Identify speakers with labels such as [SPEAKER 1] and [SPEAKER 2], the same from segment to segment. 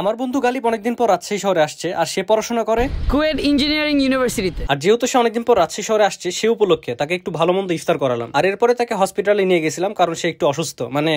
[SPEAKER 1] আমার বন্ধু গালিব অনেকদিন পর রাজশাহী শহরে আসছে আর সে পড়াশোনা করে কুয়েট ইঞ্জিনিয়ারিং ইউনিভার্সিটিতে আর যেহেতু সে অনেকদিন পর রাজশাহী শহরে আসছে সে উপলক্ষে তাকে একটু ভালো মন্দ ইফতার করালাম আর এরপরে তাকে হসপিটালে নিয়ে গেছিলাম কারণ সে একটু অসুস্থ মানে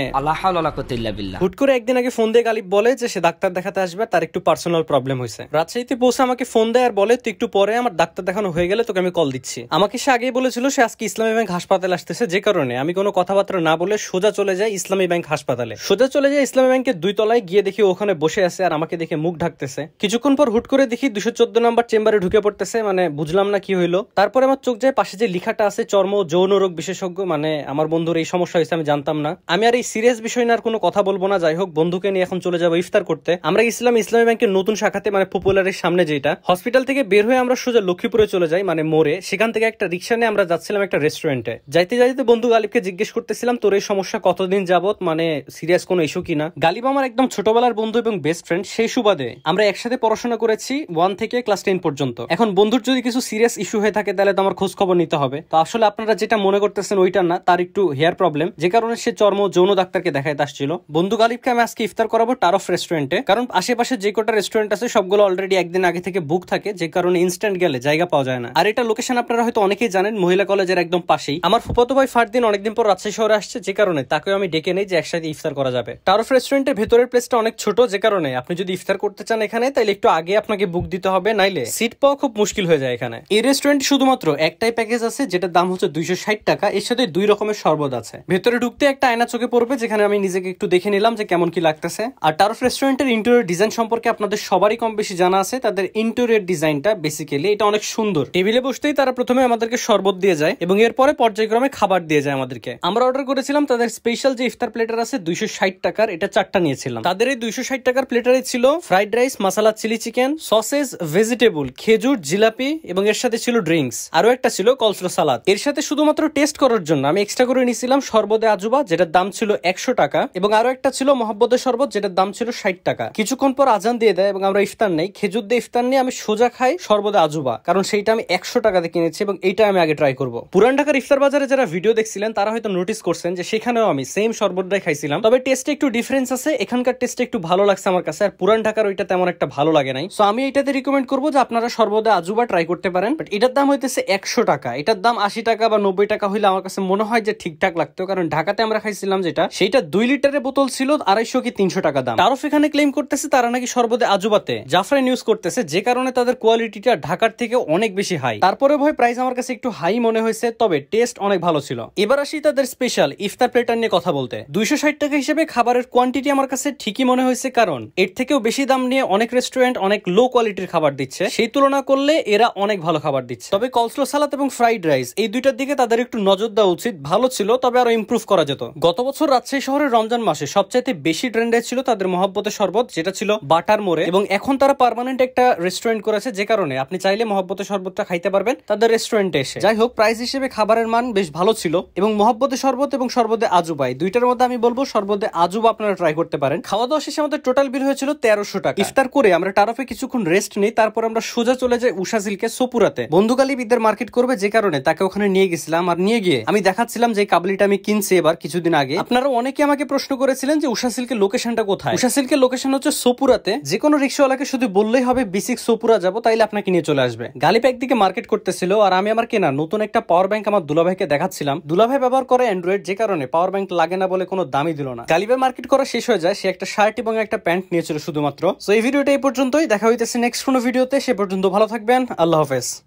[SPEAKER 1] হুট করে একদিন আগে ফোন দিয়ে গালিব বলে যে সে ডাক্তার দেখাতে আসবে তার একটু পার্সোনাল প্রবলেম হয়েছে রাজশাহীতে পৌঁছে আমাকে ফোন দেয় আর বলে তুই একটু পরে আমার ডাক্তার দেখানো হয়ে গেলে তোকে আমি কল দিচ্ছি আমাকে সে আগেই বলেছিল সে আজকে ইসলামী ব্যাংক হাসপাতালে আসতেছে যে কারণে আমি কোনো কথাবার্তা না বলে সোজা চলে যায় ইসলামী ব্যাংক হাসপাতালে সোজা চলে যায় ইসলামী ব্যাংকের দুই তলায় গিয়ে দেখি ওখানে বসে আছে আর আমাকে দেখে মুখ ঢাকতেছে কিছুক্ষণ পর হুট করে দেখি দুশো চোদ্দ নম্বর চেম্বারে ঢুকে পড়তেছে মানে বুঝলাম না কি হইলো তারপরে আমার চোখ যায় পাশে যে লিখাটা আছে চর্ম যৌন রোগ বিশেষজ্ঞ মানে আমার বন্ধুর এই সমস্যা হয়েছে আমি জানতাম না আমি আর এই সিরিয়াস বিষয় নিয়ে আর কোনো কথা বলবো না যাই হোক বন্ধুকে নিয়ে এখন চলে যাবো ইফতার করতে আমরা ইসলাম ইসলামী ব্যাংকের নতুন শাখাতে মানে পপুলারের সামনে যেটা হসপিটাল থেকে বের হয়ে আমরা সোজা লক্ষ্মীপুরে চলে যাই মানে মোড়ে সেখান থেকে একটা রিক্সা নিয়ে আমরা যাচ্ছিলাম একটা রেস্টুরেন্টে যাইতে যাইতে বন্ধু গালিবকে জিজ্ঞেস করতেছিলাম তোর এই সমস্যা কতদিন যাবত মানে সিরিয়াস কোনো ইস্যু কিনা গালিব আমার একদম ছোটবেলার বন্ধু এবং বেস্ট ফ্রেন্ড ফ্রেন্ড সেই সুবাদে আমরা একসাথে পড়াশোনা করেছি ওয়ান থেকে ক্লাস টেন পর্যন্ত এখন বন্ধুর যদি কিছু সিরিয়াস ইস্যু হয়ে থাকে তাহলে তো আমার খোঁজ খবর নিতে হবে তো আসলে আপনারা যেটা মনে করতেছেন ওইটা না তার একটু হেয়ার প্রবলেম যে কারণে সে চর্ম যৌন ডাক্তারকে দেখাইতে আসছিল বন্ধু গালিবকে আমি আজকে ইফতার করাবো টারফ রেস্টুরেন্টে কারণ আশেপাশে যে কটা রেস্টুরেন্ট আছে সবগুলো অলরেডি একদিন আগে থেকে বুক থাকে যে কারণে ইনস্ট্যান্ট গেলে জায়গা পাওয়া যায় না আর এটা লোকেশন আপনারা হয়তো অনেকেই জানেন মহিলা কলেজের একদম পাশেই আমার ফুপাতো ভাই ফারদিন অনেকদিন পর রাজশাহী শহরে আসছে যে কারণে তাকেও আমি ডেকে নেই যে একসাথে ইফতার করা যাবে টারফ রেস্টুরেন্টের ভেতরের প্লেসটা অনেক ছোট যে কারণে আপনি যদি ইফতার করতে চান এখানে তাহলে একটু আগে আপনাকে বুক দিতে হবে নাইলে সিট পাওয়া খুব মুশকিল হয়ে যায় এখানে এই রেস্টুরেন্ট শুধুমাত্র একটাই প্যাকেজ আছে যেটার দাম হচ্ছে দুইশো টাকা এর সাথে দুই রকমের শরবত আছে ভেতরে ঢুকতে একটা আয়না চোখে পড়বে যেখানে আমি নিজেকে একটু দেখে নিলাম যে কেমন কি লাগতেছে আর টার্ফ রেস্টুরেন্টের ইন্টেরিয়র ডিজাইন সম্পর্কে আপনাদের সবারই কম বেশি জানা আছে তাদের ইন্টেরিয়র ডিজাইনটা বেসিক্যালি এটা অনেক সুন্দর টেবিলে বসতেই তারা প্রথমে আমাদেরকে শরবত দিয়ে যায় এবং এরপরে পর্যায়ক্রমে খাবার দিয়ে যায় আমাদেরকে আমরা অর্ডার করেছিলাম তাদের স্পেশাল যে ইফতার প্লেটার আছে দুইশো টাকার এটা চারটা নিয়েছিলাম তাদের এই দুইশো টাকার প্লেটার খাবারে ছিল fried rice masala chili chicken sauces vegetable খেজুর জিলাপি এবং এর সাথে ছিল ড্রিঙ্কস আরও একটা ছিল কলসলো সালাদ এর সাথে শুধুমাত্র টেস্ট করার জন্য আমি এক্সট্রা করে নিয়েছিলাম সর্বদে আজুবা যেটার দাম ছিল একশো টাকা এবং আরও একটা ছিল মহব্বতের শরবত যেটার দাম ছিল ষাট টাকা কিছুক্ষণ পর আজান দিয়ে দেয় এবং আমরা ইফতার নেই খেজুর দিয়ে ইফতার নিয়ে আমি সোজা খাই সর্বদা আজুবা কারণ সেইটা আমি একশো টাকাতে কিনেছি এবং এইটা আমি আগে ট্রাই করব পুরান ঢাকার ইফতার বাজারে যারা ভিডিও দেখছিলেন তারা হয়তো নোটিস করছেন যে সেখানেও আমি সেম শরবতটাই খাইছিলাম তবে টেস্টে একটু ডিফারেন্স আছে এখানকার টেস্টে একটু ভালো লাগছে আমার কাছে আছে আর পুরান ঢাকার ওইটা তেমন একটা ভালো লাগে নাই সো আমি এটাতে রিকমেন্ড করবো যে আপনারা সর্বদা আজুবা ট্রাই করতে পারেন বাট এটার দাম হইতেছে একশো টাকা এটার দাম আশি টাকা বা নব্বই টাকা হইলে আমার কাছে মনে হয় যে ঠিকঠাক লাগতো কারণ ঢাকাতে আমরা খাইছিলাম যেটা সেটা দুই লিটারের বোতল ছিল আড়াইশো কি তিনশো টাকা দাম তারও এখানে ক্লেম করতেছে তারা নাকি সর্বদা আজুবাতে জাফরান ইউজ করতেছে যে কারণে তাদের কোয়ালিটিটা ঢাকার থেকে অনেক বেশি হাই তারপরে ভাই প্রাইস আমার কাছে একটু হাই মনে হয়েছে তবে টেস্ট অনেক ভালো ছিল এবার আসি তাদের স্পেশাল ইফতার প্লেটার নিয়ে কথা বলতে দুইশো ষাট টাকা হিসেবে খাবারের কোয়ান্টিটি আমার কাছে ঠিকই মনে হয়েছে কারণ এর থেকেও বেশি দাম নিয়ে অনেক রেস্টুরেন্ট অনেক লো কোয়ালিটির খাবার দিচ্ছে সেই তুলনা করলে এরা অনেক ভালো খাবার দিচ্ছে তবে কলসলো সালাদ এবং ফ্রাইড রাইস এই দুইটার দিকে তাদের একটু নজর দেওয়া উচিত ভালো ছিল তবে আরো ইম্প্রুভ করা যেত গত বছর রাজশাহী শহরের রমজান মাসে সবচাইতে বেশি ট্রেন্ডে ছিল তাদের মহব্বতের শরবত যেটা ছিল বাটার মোড়ে এবং এখন তারা পারমানেন্ট একটা রেস্টুরেন্ট করেছে যে কারণে আপনি চাইলে মহব্বতের শরবতটা খাইতে পারবেন তাদের রেস্টুরেন্টে এসে যাই হোক প্রাইস হিসেবে খাবারের মান বেশ ভালো ছিল এবং মহব্বতের শরবত এবং শরবতে আজুবাই দুইটার মধ্যে আমি বলবো শরবতে আজুবা আপনারা ট্রাই করতে পারেন খাওয়া দাওয়া শেষে আমাদের টোটাল বিল হয়েছে ছিল তেরোশো টাকা ইফতার করে আমরা টারফে কিছুক্ষণ রেস্ট নেই তারপর আমরা সোজা চলে যাই উষা সিল্কে সোপুরাতে বন্ধুকালী বিদ্যার মার্কেট করবে যে কারণে তাকে ওখানে নিয়ে গেছিলাম আর নিয়ে গিয়ে আমি দেখাচ্ছিলাম যে কাবলিটা আমি কিনছি এবার কিছুদিন আগে আপনারা অনেকে আমাকে প্রশ্ন করেছিলেন যে উষা সিল্কের লোকেশনটা কোথায় উষা সিল্কের লোকেশন হচ্ছে সোপুরাতে যে কোনো রিক্সাওয়ালাকে শুধু বললেই হবে বিসিক সোপুরা যাবো তাইলে আপনাকে নিয়ে চলে আসবে গালিপ একদিকে মার্কেট করতেছিল আর আমি আমার কেনা নতুন একটা পাওয়ার ব্যাংক আমার দুলাভাইকে দেখাচ্ছিলাম দুলাভাই ব্যবহার করে অ্যান্ড্রয়েড যে কারণে পাওয়ার ব্যাংক লাগে না বলে কোনো দামি দিল না গালিবে মার্কেট করা শেষ হয়ে যায় সে একটা শার্ট এবং একটা প্যান্ট নিয়ে হয়েছিল শুধুমাত্র তো এই ভিডিওটা এই পর্যন্তই দেখা হইতেছে নেক্সট কোনো ভিডিওতে সে পর্যন্ত ভালো থাকবেন আল্লাহ হাফেজ